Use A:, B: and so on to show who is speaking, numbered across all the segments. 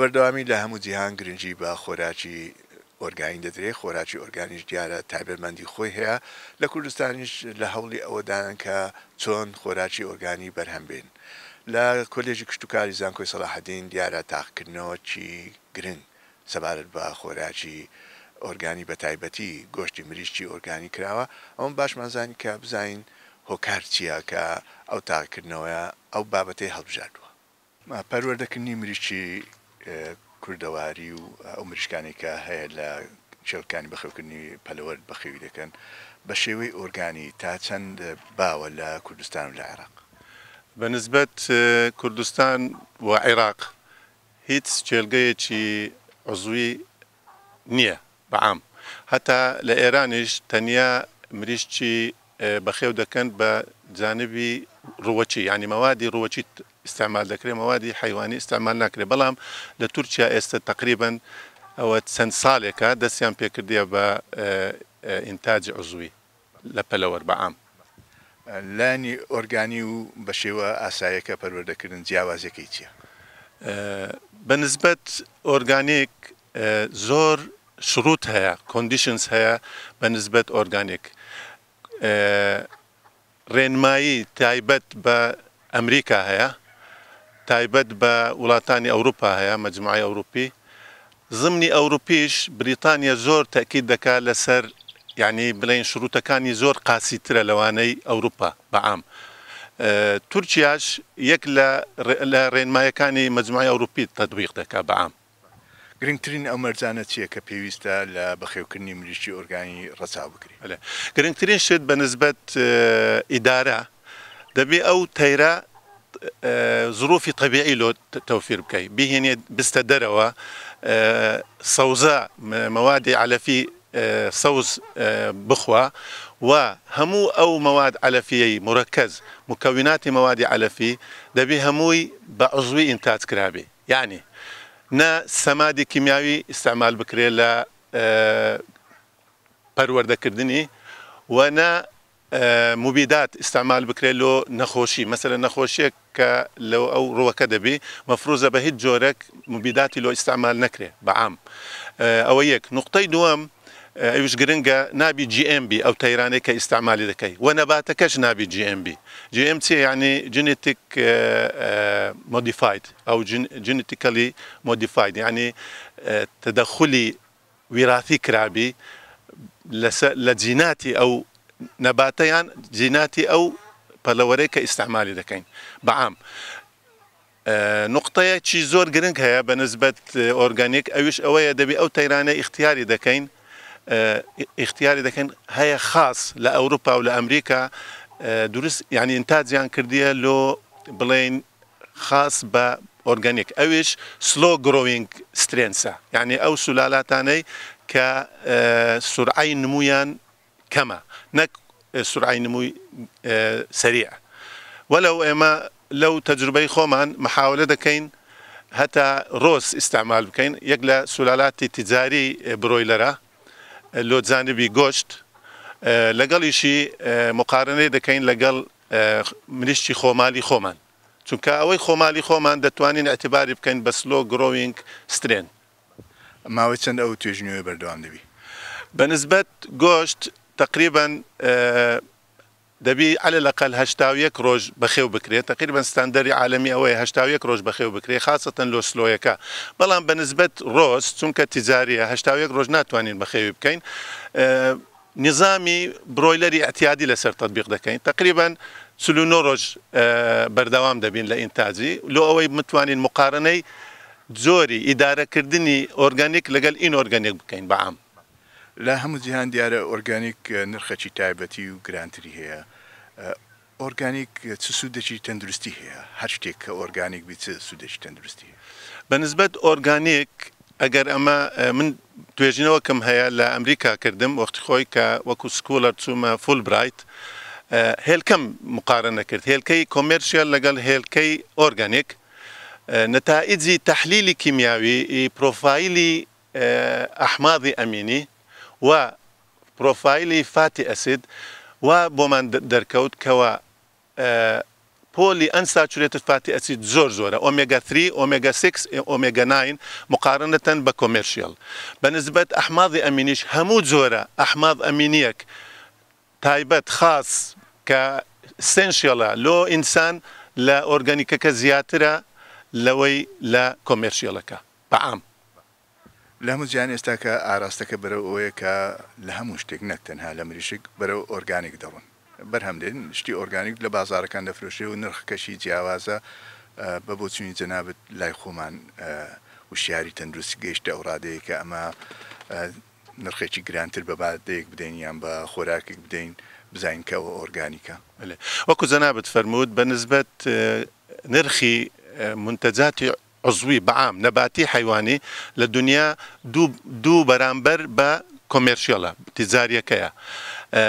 A: بەبەردەوامی لە هەموو جیهان گرنگجی بە خۆراکی ئۆرگین دەدرێت خۆراکی ئۆرگانیش دیارە تایبەرمەندی خۆی هەیە لە کوردستانیش لە هەوڵی ئەوەدان کە چۆن خۆراکی ئۆرگانی بەرهەم بێن لە کۆلێژی کشتتوکاری زانکۆی سەلاحدین دیارە تاقکردنەوە چی گرنگ سەبارەت بە خۆراکی ئۆرگانی بە تایبەتی گۆشتی مریشتی ئۆرگانی کراوە ئەوم باشمانزانانی کە بزین هۆکار چییە کە ئەو تاکردنەوەە ئەو بابەتی هەڵبژاردووە. پەروەردەکردنی مریشتی کوردەواری و ئەومرشکانێکە هەیە لە چێلکانی بەخەوکردنی پەلەوەرد بەخەوی دەکەن بە شێوەی ئۆرگانی تا چەند باوە لە کوردستان و لە عێراق
B: بەنسبەت کوردستان و عێراق هیچ چێلگەیەکی عزوی نییە بەعام هەتا لە ئێرانیش تەنیا مریشتی بەخێو دەکەن بە جانبی ڕوەچی ینی مەوادی ڕوەچیت استعمال دەکرێت مەوادی حیوانی استعمال ناکرێت بەڵام لە تورکیا ئێستا تقریبن ئەوە چەند ساڵێکە دەستیان پێکردێ بە ئینتاج عزوی لە پەلەوەەر بەعام لانی ئۆرگانی و بە شێوە ئاسایەکە
A: پەروەردەکردن جیاوازەکەی چییە
B: بەنسبەت ئۆرگانیک زۆر شروط هەیە کۆندیشنز هەیە بە نسبەت ئۆرگانیک ڕێنمایی تایبەت بە ئەمریکا هەیە تایبەت بە وڵاتانی ئەوروپا هەیە مەجموعی ئەوروپی زمنی ئەوروپیش بریتانیا زۆر تەکی دەکا لەسەر یعنی بڵین شروتەکانی زۆر قاسیترە لەوانەی ئەوروپا بەعام تورکیاش یەک لە ڕێنمایەکانی مەجموعی ئەوروپی تەدویق دەکا بەعام گرنگترین
A: ئەو مەرجانە چییە کە پێویستە لە بەخێوکردنی مریشتی ئۆرگانی ڕەچا بکری
B: گرنگترین شت بە نسبت ئیدارە دەبێ ئەو تەیرە ظروفی طبيعي لۆ بكي بکەی بهێنێت بستدروا آه، صوزاء مواد على في آه، صوز آه، بخوة وهمو أو مواد على في مركز مكونات مواد على في ده بهموي بعضوي إنتاج كرابي يعني نا سەمادی كيميائي استعمال بکرێت لە پەروەردەکردنی ونا آه، مبيدات استعمال بكريلو نخوشي مثلا نخوشي لو او روكا كدبي مفروزه بهيت جورك مبيداتي لو استعمال نكره بعام او آه، اويك نقطه دوام آه، ايوش جرينجا نابي جي ام بي او تيراني كاستعمال ذكي ونباتكش نابي جي ام بي جي ام سي يعني جينيتيك موديفايد او جينيتيكالي موديفايد يعني تدخلي وراثي كرابي لجيناتي او نەباتەیان جیناتی ئەو پەلەوەرەی کە ئیسعمالی دەکەین بەعام. نقطەیەکی زۆر گرنگ هەیە بە نسبت ئۆرگانیک ئەویش ئەوەیە دەبی ئەو تەیرانە اختیاری دەکەین اختیاری دەکەن هەیە خاص لە ئەوروپا و لە ئەمریکا دروست یعنی ئینتاجیان کردیە لۆ بڵین خاص بە ئۆرگانیک ئەویش سلۆ گرۆینگ سترێنسە یعنی ئەو سولالاتانەی کە سورعی نمویان کەمە نەک سرعی نمووی سریع وەلو ئێمە لەو تەجربەی خۆمان محاولە دەکەین هەتا ڕۆز ئیسعمال بکەین یەک لە سولالاتی تیجاری برۆیلەرە لۆجانبی گۆشت لەگەڵیشی مقارنەی دەکەین لەگەڵ منیشتی خۆمالی خۆمان چونکە ئەوەی خۆمالی خۆمان دەتوانین ئەتیباری بکەین بە سلۆ گرۆینگ سترێن ماوەی چەند ئەو توێژنیەوە بەردەوام دەبی بەنسبەت گۆشت تقریبا دەبی على لەقل هەشتاویەک ڕۆژ بەخێو بکرێت تقریبا ستاندەری عالمی ئەوەی هەشتاویەک ڕۆژ بەخێو بکرێت خاصەتەن لۆسلۆیەکە بەڵام بەنسبت ڕۆز چونکە تیزاریە هەشتاویەک ڕۆژ ناتوانین بەخێوی بکەین نظامی برۆیلەری ئەتیادی لەسەر تطببیق دەکەین تقریبا سلوونۆ ڕۆژ بەردەوام دەبین لە ئینتازی لۆ ئەوەی متوانین مقارنەی زۆری ئیدارەکردنی ئۆرگانیک لەگەل ئین ئۆرگانیک بکەین بەعام لە هەموو جیهان دیارە ئۆرگانیک آه، نرخەکی تایبەتی
A: و گرانتری هەیە آه، ئۆرگانیک آه، چ سوودێکی تەندروستی هەیە هەر شتێک کە ئۆرگانیک بیت سوودێکی تەندروستی
B: بەنسبەت ئۆرگانیک ئەگەر ئەمە من توێژینەوە کەم هەیە لە ئەمریکا کردم وەختی خۆی کە وەکو سکۆلەر چوومە فول برایت هێلکەم مقارە نەکرد هێلکەی کۆمێرشیال لەگەڵ هێلکەی ئۆرگانیک نتائجی تحلیلی کیمیاوی پرۆفایلی ئەحمادی ئەمینی و پرۆفایلی فاتی ئەسید و بۆمان دەرکەوت کەەوە پۆلی ئەنساچورێتت فاتی ئەچیت زۆر زۆرە ئۆمێگا 3 ئۆمێگا 6 ئۆمێگا 9 مقارنەتەن بە کۆمێرشیل بە نسبەت ئەحمادی ئەمینیش هەموو زۆرە ئەحماد ئەمینیەک تایبەت خاص کە سنشیڵە لۆ ئینسان لە ئۆرگانیکەکە زیاترە لەوەی لە کۆمێرشیلەکە بەعام
A: لە هەموو جیان ئێستا کە ئاراستەکە بەرەو ئەوەیە کە لە هەموو شتێک نەک تەنها لە مریشک بەرەو ئۆرگانیک دەڕون بەرهەمدێن شتی ئۆرگانیک لە بازارەکان دەفرۆشێ و نرخکەشی جیاوازە بە بۆچووی جەنابەت لای خۆمان وشیاری تەندروستی گەیشتە ئەوڕادەیە کە ئەمە نرخێکی گرانتر بە بادەیەک بدەین یان بە خۆراکێک بدەین بزانینکەەوە ئۆرگانیکە
B: وەکو جەنابەت فەرموود بە نسبەت نرخی منتەجاتی عزوی بەعام نەباتی حیوانی لە دنیا دوو بەرامبەر بە کۆمێرشیەڵە تیزاریەکەیە.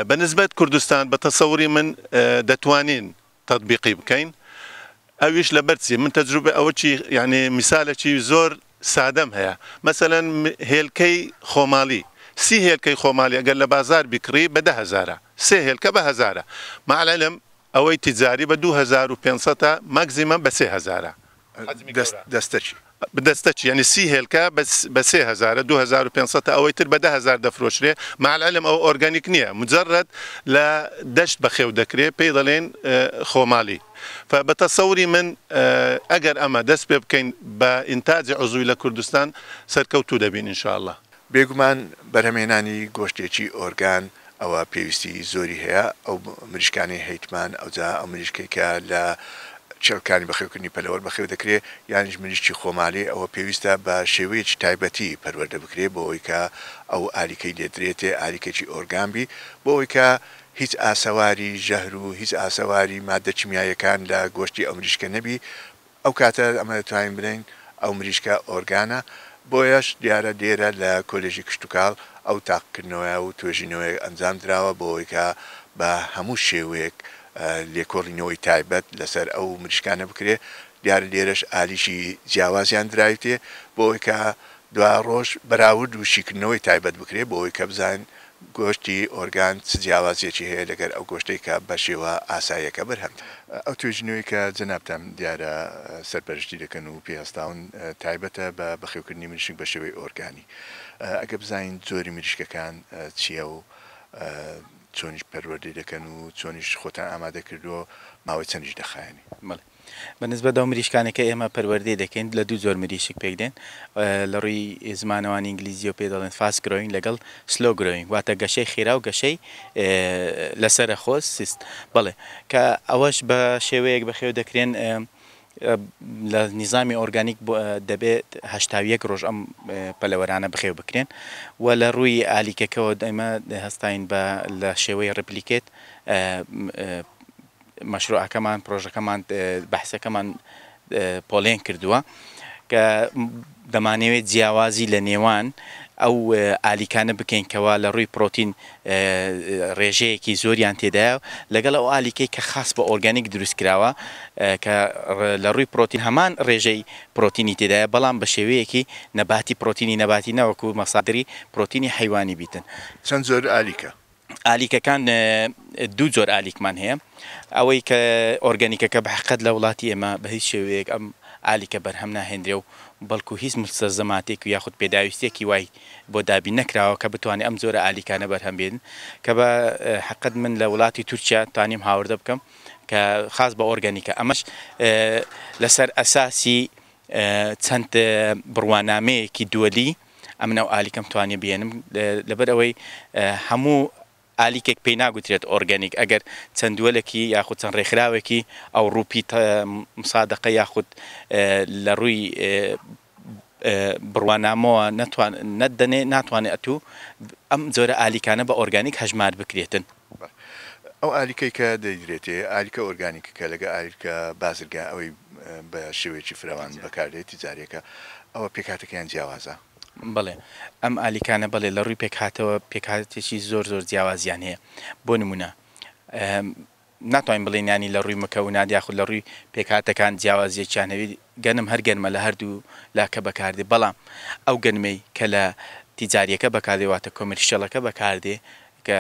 B: بەنسبەت کوردستان بە تەسەوری من دەتوانین تطببیقی بکەین. ئەویش لە بەرچی من تەجروبە ئەوە چی یعنی میسالەکی زۆر سادەم هەیە. مەسەەن هێلکەی خۆماڵی سی هێلکەی خۆمالی ئەگەر لە بازار بیکڕی بە ده هزارە سێ هێلکە بە هزارە معلم ئەوەی تیجاری بە 2500 مەگزیمە بە سێ هزارە دەستەکی دەستەچی ینی سی هێلکە بە سێهزار 2500 ئەوەی تر بەده هزار دەفرۆشرێ مالعلم ئەو ئۆرگانیک نییە مجرڕەت لە دەشت بەخێو دەکرێت پێی دەڵێن خۆمالی بەتەسەوری من ئەگەر ئەمە دەست پێ بکەین بە ئینتاجی عزووی لە کوردستان سەرکەوتو دەبین انشاءله بێگومان بەرهمێنانی گۆشتێکی ئۆرگان ئەوە پێویستی زۆری
A: هەیە ئەو مریشکانی هەیتمان ئەوجا ئەمریشکێکە لە چێکانی بەخێوکردنی پەلەوەر بەخێو دەکرێت یانیش منیشتی خۆمالی ئەوە پێویستە بە شێوەیەکی تایبەتی پەروەەردە بکرێت بۆەوەی کە ئەو ئاریکەی دێدرێتێ ئاریکەکی ئۆرگامبی بۆەوەی کە هیچ ئاسەواری ژەهر و هیچ ئاسەواری مادە چمیایەکان لە گۆشتی ئەمریشکە نەبی ئەو کاتە ئەمە دەتوانین برین ئەو مریشکە ئۆرگانە بۆیەش دیارە دێرە لە کۆلێژی کشتتوکال ئەو تاقکردنەوە و توێژینەوەی ئەنجام درراوە بۆەوەی کە بە هەموو شێوەیەک لێکۆڕینەوەی تایبەت لەسەر ئەو مریشکانە بکرێ دیار لێرەش ئالیشی جیاوازیان درایتێ بۆی کە دوا ڕۆژ بەراورد و شیکردنەوەی تایبەت بکرێ بۆەوەی کە بزان گۆشتی ئۆرگان چ جیاوازیەکی هەیە لەگەر ئەو گۆشتەی کە بە شێوە ئاسایەکە برهەم ئەو توێژنەوەی کە جەنابتان دیارە سەرپەرشتی دەکەن و پێهستاون تایبەتە بە بەخێوکردنی منشک بە شێوەی ئۆرگانی ئەگە بزانین زۆری مریشکەکان چییە و چۆنیش پەروەردی دەکەن و چۆنیش خۆتان ئامادە کردووە ماوەی چەندیش دەخایانی مڵێ بەنسبە
C: داو مریشکانەکە ئێمە پەروەردەی دەکەین لە دوو زۆر مریشک پێدێن لە ڕووی زمانەوان ئینگلیزی و پێ دەڵێن فاس گرۆین لەگەڵ سلۆ گرۆین واتە گەشەی خێرا و گەشەی لەسرە خۆز سیست بڵێ کە ئەوەش بە شێوەیەک بەخێو دەکرێن لە نیظامی ئۆرگانیک دەبێت هەشتاویەک ڕۆژ ئەم پەلەوەرانە بخێو بکرێن و لە ڕووی ئالیکەکەەوە دەمە هەستاین بە لە شێوەی ڕپلیکێت مەشروعەکەمان پرۆژەکەمان بەحسەکەمان پۆلێن کردووە کە دەمانەوێت جیاوازی لە نێوان ئەو ئالیکانە بکەینکەوە لە ڕووی پرۆتین ڕێژەیەکی زۆریان تێدایە لەگەڵ ئەو ئالیکەی کە خاص بە ئۆرگانیک دروست کراوە کە لە ڕووی پرۆتین هەمان ڕێژەی پرۆتینی تێدایە بەڵام بە شێوەیەکی نەباتی پرۆتینی نەباتی نەوەکو مەسادری پرۆتینی حیوانی بیتن چەند زۆر ئالیکە ئالیکەکان دوو جۆر ئالیکمان هەیە ئەوەی کە ئۆرگانیکەکە بەحقەت لە وڵاتی ئێمە بە هیچ شێوەیەک ئەم ئالیکە بەرهەم ناهێنرێ و بەڵکو هیچ ملسە زەماتێک و یاخود پێداویستێکی وای بۆ دابی نەکراوە کە بتوانێت ئەم زۆرە ئالیکانە بەرهەم بێن کە بە حقت من لە وڵاتی تورکیا توانیم هاوردە بکەم کە خاص بە ئۆرگانیکە ئەمەش لەسەر ئەساسی چەند بڕوانامەیەکی دووەلی ئەمنە و ئالیکەم توانێ بێنم لەبەر ئەوەی هەموو ئالیکێک پێی ناگوترێت ئۆرگەنیک ئەگەر چەندوەلێکی یاخود چەند ڕێکخراوێکی ئەو ڕووپی مسادقە یاخود لە ڕووی بڕوانامەوە نەدەنێ ناتوانێت ئەتوو ئەم جۆرە ئالیکانە بە ئۆرگانیک هەژمار بکرێتن.
A: ئەو ئالیکەی کە دەیدرێتێ ئالیکە ئۆرگانیککە لەگە ئالیکە بازرگا ئەوەی بە شێوێکی فراوان بەکاردێتی جارێکە ئەوە پێکاتەکەیان جیاوازە.
C: بڵێ ئەم ئالیکانە بڵێ لە ڕووی پێکهاتەوە پێکاتێکی زۆر زۆر جیاوازیان هەیە بۆ نمونە ناتوانین بڵێن ینی لە ڕووی مەکە و نادیاخود لە ڕووی پێکاتەکان جیاوازیەکیانەوی گەنم هەر گەنمە لە هەردوو لاکە بەکاردێ بەڵام ئەو گەنمەی کە لە تیجاریەکە بەکاردێواتە کۆمەرشەڵەکە بەکاردێ کە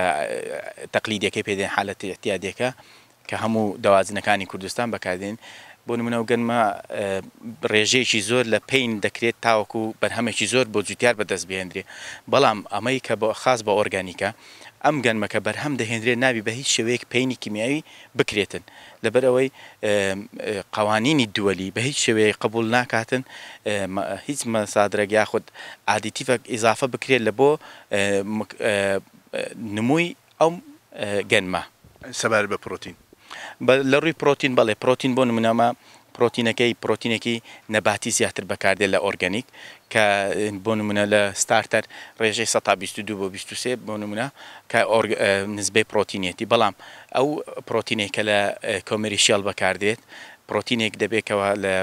C: تەقلیدەکەی پێدێن حالەتی احتیادەکە کە هەموو دەوازنەکانی کوردستان بەکاردێن بۆ نمونەو گەنمە ڕێژەیەکی زۆر لە پێین دەکرێت تاوەکو بەرهەمێکی زۆر بۆ جوتیار بەدەست بهێنرێ بەڵام ئەمەی کە بۆ خاص بە ئۆرگانیکە ئەم گەنمەکە بەرهەم دەهێنرێت ناوی بە هیچ شێوەیەک پینی کیمیاوی بکرێتن لەبەرەوەی قوانینی دووەلی بە هیچ شێوەیە قبول ناکاتن هیچ مەسادرەگ یاخود عادیتیفەك ئیزافە بکرێت لە بۆ نمووی ئەو گەنمە سەبار بە پرۆتین لە ڕووی پرۆتین بەڵێ پرۆتین بۆ نمونەمە پرۆتینەکەی پرۆتینێکی نەباتی زیاتر بەکاردێت لە ئۆرگانیک کە بۆ نمونە لە ستارتەر ڕێژەی 22 بۆ 23 بۆ نمونە کە نزبەی پرۆتینێتی بەڵام ئەو پرۆتینێکە لە کۆمەریشیال بەکاردێت پرۆتینێک دەبێتەوە لە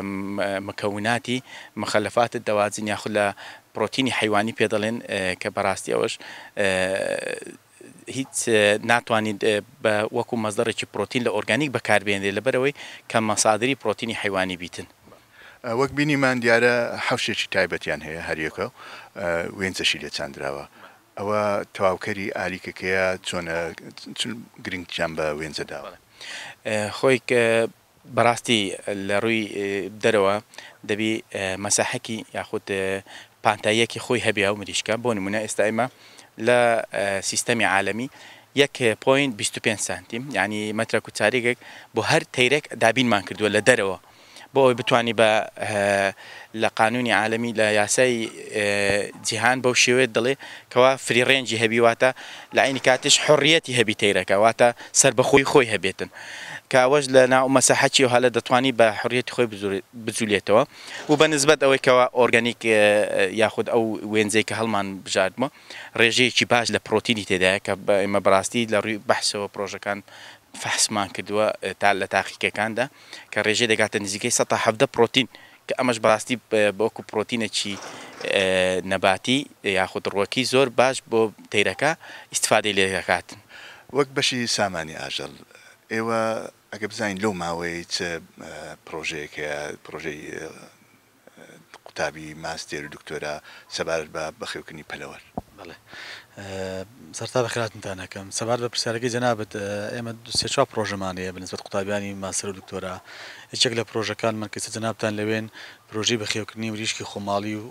C: مکەوناتی مخەلفات دەوازین یاخود لە پرۆتینی حیوانی پێ دەڵێن کە بەڕاستی ئەوەش هیچ ناتوانین بە وەکو مەزدەڕێکی پرۆتین لە ئۆرگانیک بەکاربێنێت لەبەرەوەی کە مەسادری پرۆتینی حیوانی بیتن.
A: وەک بینیمان دیارە حوشێکی تایبەتیان هەیە هەریەکە وێنچەشی لێ چاندراوە. ئەوە تەواوکەری ئالیکەکەیە چۆنە گرنگیان بە وێنجە داوە. خۆی کە بەڕاستی لە ڕووی
C: دەرەوە دەبی مەساحەکی یاخود پانتاییەکی خۆی هەبیا و مریشکە بۆ نمونە ئێستا ئێمە لە سیستەمی عالمی یەک پوین 25 سانتیم ینی مەترە کوچارێکێک بۆ هەر تەیرێک دابینمان کردووە لە دەرەوە بۆ ئەوی بتانی بە لە قانونی عالمی لە یاسای جیهان بەو شێوێت دەڵێ کەوا فریڕێنجی هەبیواتە لە عینی کاتش حڕەتی هەبی تەیرەکە واتە سەر بەخۆی خۆی هەبێتن كاوج لنا مساحتي وهلا دتواني بحرية خوي بزوليته توا وبالنسبة أو كوا أورجانيك ياخد أو وين زي كهلمان بجاد ما رجعي كباش لبروتيني تدا كب إما براستي لرو بحث وبروجا كان فحص ما كدوا تعلى تحقيق كان ده كرجعي دقت نزيكي سطح حفظ بروتين كأمش براستي بوكو بروتين شيء نباتي ياخد روكي زور باش بو تيركا استفادة لكاتن
A: وقت بشي ساماني أجل ايوه ئەگە بزانین لەو ماوەی چ پرۆژەیەکە پرۆژەی قوتابی ماستێر و دکتۆرە سەبارەت بە بەخێوکننی پەلەوەەر بڵێ
D: سەرتا بە خلاتتانەکەم سەبار بە پرسیارەکەی جەنابەت ئێمە سێ چوار پرۆژەمانەیە بنسبت قوتابیانی ماسەر و دکتۆرە چێک لە پرۆژەکان مەکەسە جنابان لەوێن پرۆژی بەخێوکردنی وریشکی خۆماڵی و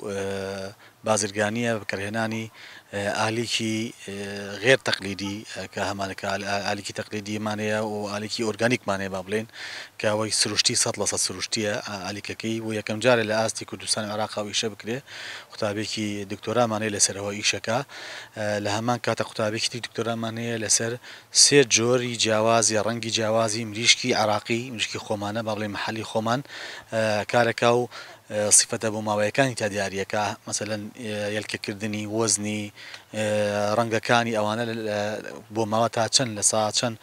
D: بازرگانیە بەکارهێنانی ئالیکی غێر تەقلیدی کە هەمانەکە ئالیکی تەقلیدیمانەیە و ئالیکی ئۆرگانیکمانەیە با بڵێن کەەوەی سروشتی سە لە سە سروشتیە ئالیکەکەی و یەکەم جارە لە ئاستی کوردستان عراقاوی شە بکرێ قوتابێکی دکتۆرامانەیە لەسەرەوە ئیشەکە لە هەمان کاتە قوتابێکی دکتۆرامانەیە لەسەر سێ جۆری جیاوازی ڕەنگی جیاوازی مریشکی عراقی مشکی خۆمانە با بڵێن ڕێکخراوی محلی خۆمان کارەکە و سیفەتە بۆ ماوەیەەکانی تا دیارریەکە مەمثلەن یلکەکردنی وەزنی ڕەنگەکانی ئەوانە بۆ ماوە تا چەند لە سا چەند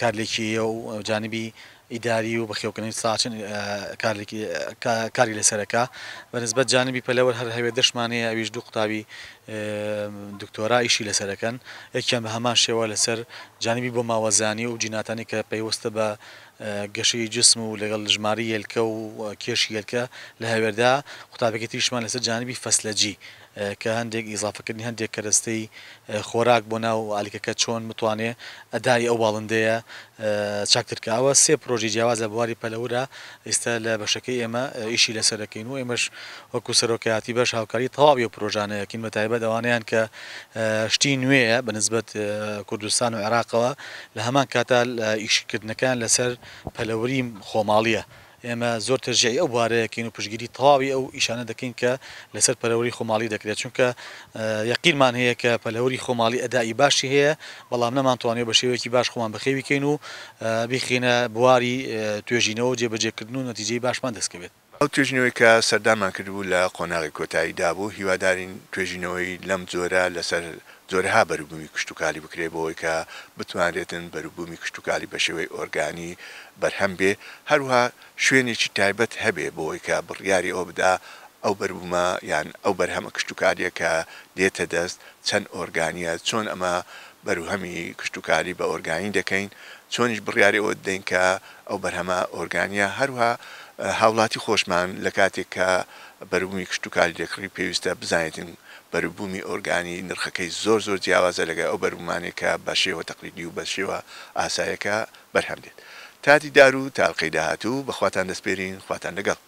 D: کارلێکی و جانبی ئیداری و بەخێوکردنی ساچن کاری لەسەرەکە بەنسبەت جانبی پەلەوە هەر هەوێ دەشمانەیە ئەویش دوو قوتابی دکتۆرا ئیشی لەسەرەکەن یەکیان بە هەمان شێوە لەسەر جانبی بۆ ماوەزانی و جیناتانی کە پێیوەستە بە گەشی جسم و لەگەڵ ژماری یلکە و کێشی یلکە لە هەوێردا قوتابەکە تیشمان لەسەر جانبی فەسلەجی کە هەندێک ئیزافەکردنی هەندێک کەرەستەی خۆراک بۆ ناو ئالیکەکە چۆن متوانێ ئەدای ئەو باڵندەیە چاکترکاوە سێ پرۆژی جیاوازە بواری پەلەورە ئێستا لە بەشەکەی ئێمە ئیشی لەسەرەکەین و ئێمەش وەکو سەرۆکایەتی بەش هاوکاری تەواوی و پرۆژانەیەکین بە تایبەت ئەوانیان کە شتی نوێیە بەنسبت کوردستان و عێراقەوە لە هەمان کاتا ئیشکردنەکان لەسەر پەلەوری خۆماڵیە. ئێمە زۆر ترژایی ئەو بارەیەکین و پشگیری تەواوی ئەو ئیشانە دەکەین کە لەسەر پەرەوەری خۆماڵی دەکرێت چونکە یەقیلمان هەیە کە پەلەوری خۆماڵی ئەدایی باشی هەیە بەڵام نەمانتوانێت بە شێوەیەکی باش خۆمان بەخێویکەین و بیخینە بواری توێژینەوە جێبەجێکردن و نەتیجەی باشمان دەستکەوێت
A: ئەو توێژنەوەی کە سەردامان کردبوو لە قۆناغی کۆتاییدا بوو هیوادارین توێژینەوەی لەم جۆرە لەسەر زۆرها بەربوومی کشتتوکاری بکرێ بۆەوەی کە بتوانرێتن بەربوومی کشتتوکاری بە شێوەی ئۆرگانی بەرهەم بێ هەروها شوێنێکی تایبەت هەبێ بۆەوەی کە بڕیاری ئەو بدا ئەو بەربوومە یان ئەو بەرهەمە کشتتوکاریە کە دێتە دەست چەند ئۆرگانیە چۆن ئەمە بەروهەمی کشتتوکاری بە ئۆرگانی دەکەین چۆنیش بڕیاری ئەوە دەین کە ئەو بەرهەمە ئۆرگانیا هەروها هاوڵاتی خۆشمان لە کاتێک کە بەربوومی کشتتوکاری دەکڕی پێویستە بزانێتین بەربوومی ئۆرگانی نرخەکەی زۆر زۆر جیاوازە لەگە ئەو بەرمانێکە بە شێوە تەقلیدی و بە شێوە ئاسایەکە بەرهەم دێت. تاتی دار و تاڵقەی داهاتوو بەخواتان دەستپێرین خواتان لەگەڵ.